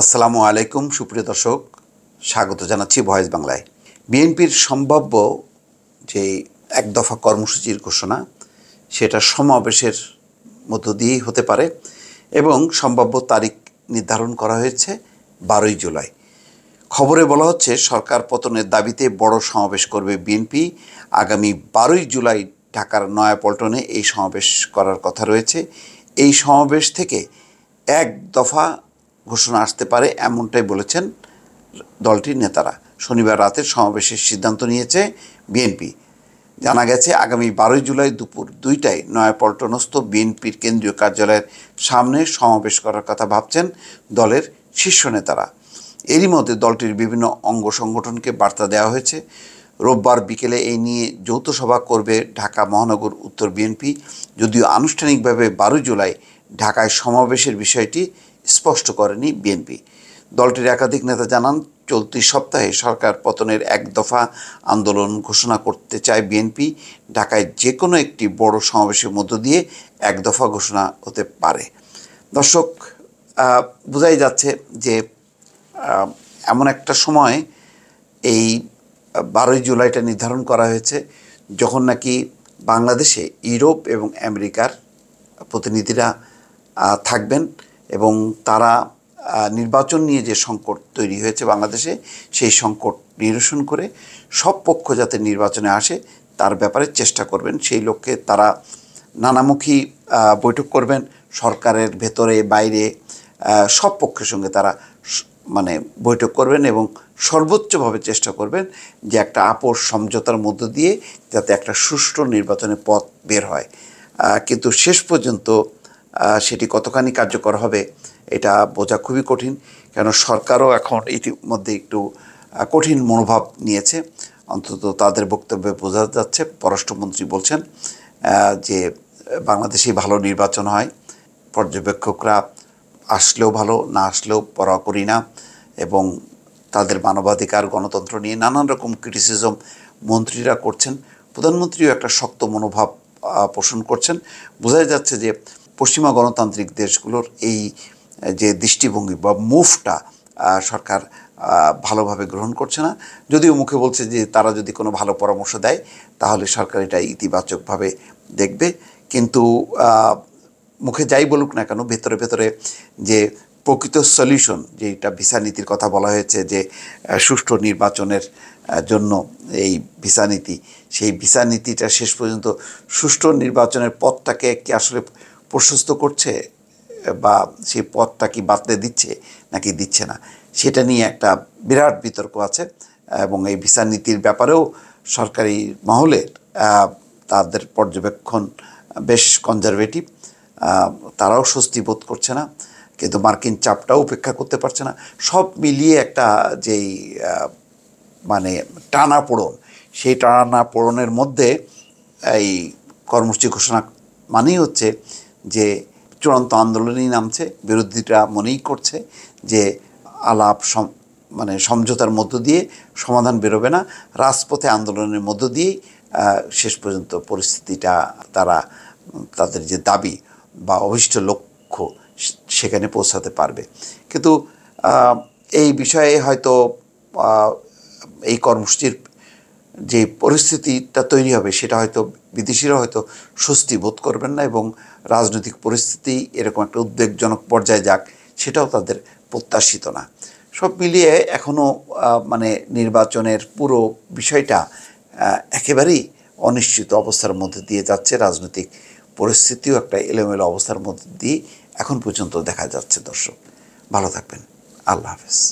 আসসালামু আলাইকুম সুপ্রিয় দর্শক স্বাগত জানাচ্ছি ভয়েস বাংলায় বিএনপির সম্ভাব্য যে এক দফা কর্মসূচির ঘোষণা সেটা সমাবেশের মধ্য দিয়েই হতে পারে এবং সম্ভাব্য তারিখ নির্ধারণ করা হয়েছে বারোই জুলাই খবরে বলা হচ্ছে সরকার পতনের দাবিতে বড় সমাবেশ করবে বিএনপি আগামী বারোই জুলাই ঢাকার নয়াপল্টনে এই সমাবেশ করার কথা রয়েছে এই সমাবেশ থেকে এক দফা ঘোষণা আসতে পারে এমনটাই বলেছেন দলটির নেতারা শনিবার রাতের সমাবেশের সিদ্ধান্ত নিয়েছে বিএনপি জানা গেছে আগামী বারোই জুলাই দুপুর দুইটায় নয়াপল্টনস্থ বিএনপির কেন্দ্রীয় কার্যালয়ের সামনে সমাবেশ করার কথা ভাবছেন দলের শীর্ষ নেতারা এরই মধ্যে দলটির বিভিন্ন অঙ্গ সংগঠনকে বার্তা দেওয়া হয়েছে রোববার বিকেলে এই নিয়ে যৌথ সভা করবে ঢাকা মহানগর উত্তর বিএনপি যদিও আনুষ্ঠানিকভাবে বারোই জুলাই ঢাকায় সমাবেশের বিষয়টি স্পষ্ট করেনি বিএনপি দলটির একাধিক নেতা জানান চলতি সপ্তাহে সরকার পতনের এক দফা আন্দোলন ঘোষণা করতে চায় বিএনপি ঢাকায় যে কোনো একটি বড় সমাবেশের মধ্য দিয়ে এক দফা ঘোষণা হতে পারে দর্শক বোঝাই যাচ্ছে যে এমন একটা সময় এই বারোই জুলাইটা নির্ধারণ করা হয়েছে যখন নাকি বাংলাদেশে ইউরোপ এবং আমেরিকার প্রতিনিধিরা থাকবেন এবং তারা নির্বাচন নিয়ে যে সংকট তৈরি হয়েছে বাংলাদেশে সেই সংকট নিরসন করে সব পক্ষ যাতে নির্বাচনে আসে তার ব্যাপারে চেষ্টা করবেন সেই লক্ষ্যে তারা নানামুখী বৈঠক করবেন সরকারের ভেতরে বাইরে সব পক্ষের সঙ্গে তারা মানে বৈঠক করবেন এবং সর্বোচ্চভাবে চেষ্টা করবেন যে একটা আপোষ সমঝোতার মধ্য দিয়ে যাতে একটা সুষ্ঠু নির্বাচনের পথ বের হয় কিন্তু শেষ পর্যন্ত সেটি কতখানি কার্যকর হবে এটা বোঝা খুবই কঠিন কেন সরকারও এখন ইতিমধ্যে একটু কঠিন মনোভাব নিয়েছে অন্তত তাদের বক্তব্যে বোঝা যাচ্ছে পররাষ্ট্রমন্ত্রী বলছেন যে বাংলাদেশে ভালো নির্বাচন হয় পর্যবেক্ষকরা আসলেও ভালো না আসলেও পরোয়া করি না এবং তাদের মানবাধিকার গণতন্ত্র নিয়ে নানান রকম ক্রিটিসিজম মন্ত্রীরা করছেন প্রধানমন্ত্রীও একটা শক্ত মনোভাব পোষণ করছেন বোঝাই যাচ্ছে যে পশ্চিমা গণতান্ত্রিক দেশগুলোর এই যে দৃষ্টিভঙ্গি বা মুভটা সরকার ভালোভাবে গ্রহণ করছে না যদিও মুখে বলছে যে তারা যদি কোনো ভালো পরামর্শ দেয় তাহলে সরকার এটা ইতিবাচকভাবে দেখবে কিন্তু মুখে যাই বলুক না কেন ভেতরে ভেতরে যে প্রকৃত সলিউশন যেটা ভিসা নীতির কথা বলা হয়েছে যে সুষ্ঠু নির্বাচনের জন্য এই ভিসা নীতি সেই ভিসা নীতিটা শেষ পর্যন্ত সুষ্ঠু নির্বাচনের পথটাকে কি আসলে প্রশস্ত করছে বা সেই পথটা কি বাতলে দিচ্ছে নাকি দিচ্ছে না সেটা নিয়ে একটা বিরাট বিতর্ক আছে এবং এই ভিসা নীতির ব্যাপারেও সরকারি মহলের তাদের পর্যবেক্ষণ বেশ কনজারভেটিভ তারাও স্বস্তি বোধ করছে না কিন্তু মার্কিন চাপটাও উপেক্ষা করতে পারছে না সব মিলিয়ে একটা যেই মানে টানা পোড়ন সেই টানা পোড়নের মধ্যে এই কর্মসূচি ঘোষণা মানেই হচ্ছে যে চূড়ান্ত আন্দোলনই নামছে বিরোধীরা মনেই করছে যে আলাপ মানে সমঝোতার মধ্য দিয়ে সমাধান বেরোবে না রাজপথে আন্দোলনের মধ্য দিয়েই শেষ পর্যন্ত পরিস্থিতিটা তারা তাদের যে দাবি বা অভিষ্ট লক্ষ্য সেখানে পৌঁছাতে পারবে কিন্তু এই বিষয়ে হয়তো এই কর্মসূচির যে পরিস্থিতিটা তৈরি হবে সেটা হয়তো বিদেশিরা হয়তো স্বস্তি বোধ করবেন না এবং রাজনৈতিক পরিস্থিতি এরকম একটা উদ্বেগজনক পর্যায়ে যাক সেটাও তাদের প্রত্যাশিত না সব মিলিয়ে এখনও মানে নির্বাচনের পুরো বিষয়টা একেবারেই অনিশ্চিত অবস্থার মধ্যে দিয়ে যাচ্ছে রাজনৈতিক পরিস্থিতিও একটা এলোমেলো অবস্থার মধ্যে দিয়ে এখন পর্যন্ত দেখা যাচ্ছে দর্শক ভালো থাকবেন আল্লাহ হাফেজ